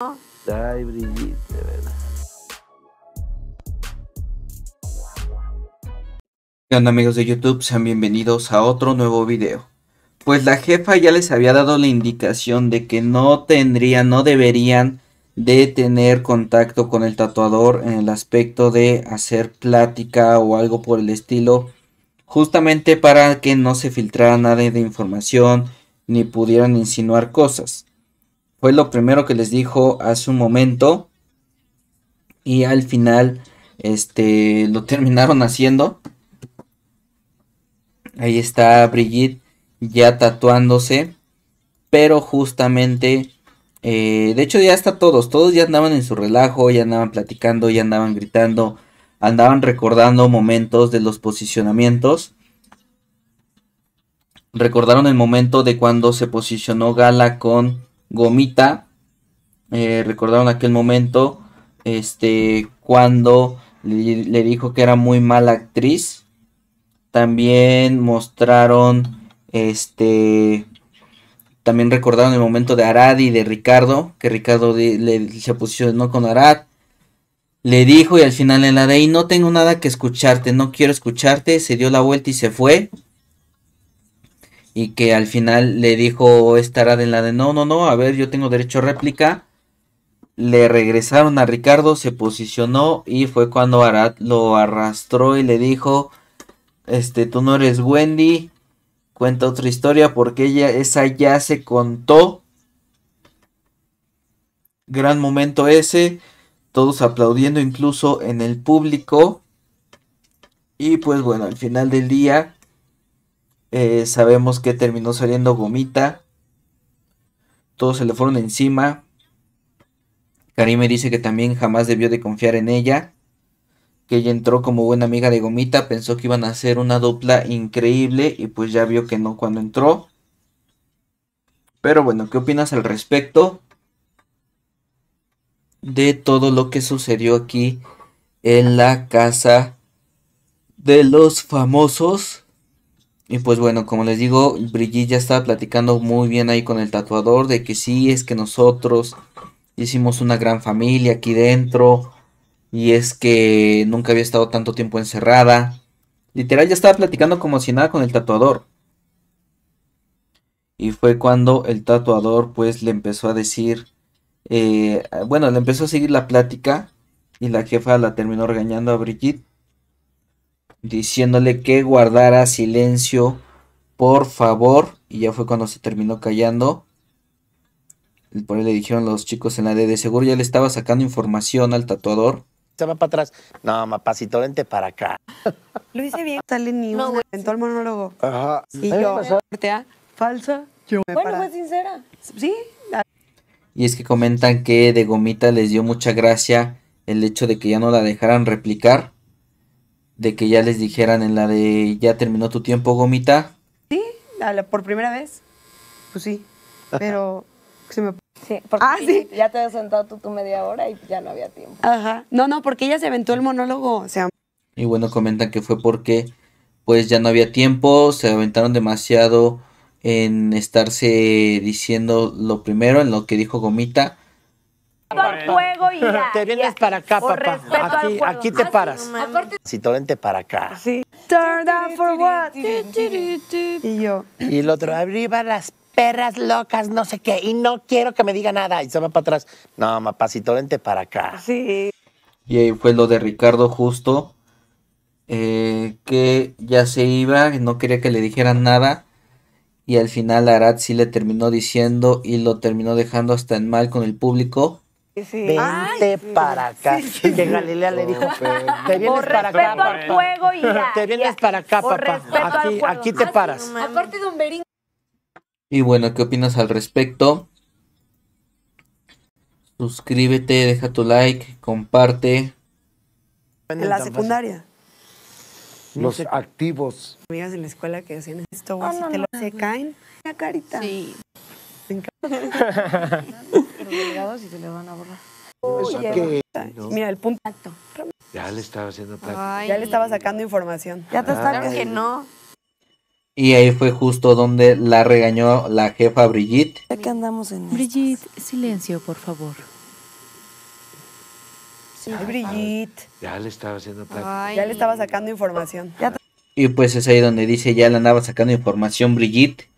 Ay, ¿verdad? ¿Qué onda amigos de YouTube? Sean bienvenidos a otro nuevo video. Pues la jefa ya les había dado la indicación de que no tendrían, no deberían de tener contacto con el tatuador en el aspecto de hacer plática o algo por el estilo, justamente para que no se filtrara nada de información ni pudieran insinuar cosas. Fue lo primero que les dijo hace un momento. Y al final, este, lo terminaron haciendo. Ahí está Brigitte ya tatuándose. Pero justamente, eh, de hecho ya está todos, todos ya andaban en su relajo, ya andaban platicando, ya andaban gritando, andaban recordando momentos de los posicionamientos. Recordaron el momento de cuando se posicionó Gala con Gomita eh, recordaron aquel momento este cuando le, dijo que era muy mala actriz también mostraron este también recordaron el momento de Arad y de Ricardo que Ricardo se le, se posicionó con Arad le dijo y al final en la de ahí no tengo nada que escucharte no quiero escucharte se dio la vuelta y se fue y que al final le dijo en la de no, no, no, a ver, yo tengo derecho a réplica. Le regresaron a Ricardo, se posicionó y fue cuando Arad lo arrastró y le dijo, este, tú no eres Wendy, cuenta otra historia porque ella, esa ya se contó. Gran momento ese, todos aplaudiendo incluso en el público. Y pues bueno, al final del día eh, sabemos que terminó saliendo gomita. Todos se le fueron encima. Karim me dice que también jamás debió de confiar en ella. Que ella entró como buena amiga de Gomita. Pensó que iban a hacer una dupla increíble. Y pues ya vio que no cuando entró. Pero bueno, ¿qué opinas al respecto? De todo lo que sucedió aquí en la casa de los famosos. Y pues bueno, como les digo, Brigitte ya estaba platicando muy bien ahí con el tatuador de que sí, es que nosotros hicimos una gran familia aquí dentro. Y es que nunca había estado tanto tiempo encerrada. Literal ya estaba platicando como si nada con el tatuador. Y fue cuando el tatuador pues le empezó a decir, eh, bueno, le empezó a seguir la plática y la jefa la terminó regañando a Brigitte diciéndole que guardara silencio, por favor. Y ya fue cuando se terminó callando. Por ahí le dijeron los chicos en la D de seguro ya le estaba sacando información al tatuador. Se va para atrás. No, mapacito, vente para acá. Lo hice bien. Sale ni el monólogo. Y yo, falsa. bueno, fue sincera. Sí. Y es que comentan que de gomita les dio mucha gracia el hecho de que ya no la dejaran replicar de que ya les dijeran en la de ya terminó tu tiempo, gomita. Sí, por primera vez. Pues sí. Pero se me... Ah, ya te has sentado tú, tu media hora y ya no había tiempo. Ajá. No, no, porque ella se aventó el monólogo, Y bueno, comentan que fue porque pues ya no había tiempo, se aventaron demasiado en estarse diciendo lo primero, en lo que dijo Gomita, y Te vienes para acá, papá. Aquí, te ah, paras. Si para acá. Turn down for what? Y yo. Y el otro, arriba las perras locas, no sé qué, y no quiero que me diga nada. Y se va para atrás. No, si vente para acá. Sí. Y fue lo de Ricardo justo, eh, que ya se iba, no quería que le dijeran nada. Y al final Arad sí le terminó diciendo y lo terminó dejando hasta en mal con el público. Sí. Vente para acá. que Galilea le dijo, te vienes para acá, te vienes para acá, papá. Aquí, te ah, paras. Aparte Aparte, un Berín. Y bueno, ¿qué opinas al respecto? Suscríbete, deja tu like, comparte. En la secundaria. Los activos. Amigas en la escuela que hacían esto, oh, te lo se caen. La carita. Sí. los y se le van a borrar. Uy, Mira, el punto. Ya le estaba haciendo Ya le estaba sacando información. Ya te está ah, que eh. no. Y ahí fue justo donde la regañó la jefa Brigitte. Ya andamos en Brigitte, silencio, por favor. Brigitte. Ya le estaba haciendo Ya le estaba sacando información. y pues es ahí donde dice, ya le andaba sacando información Brigitte.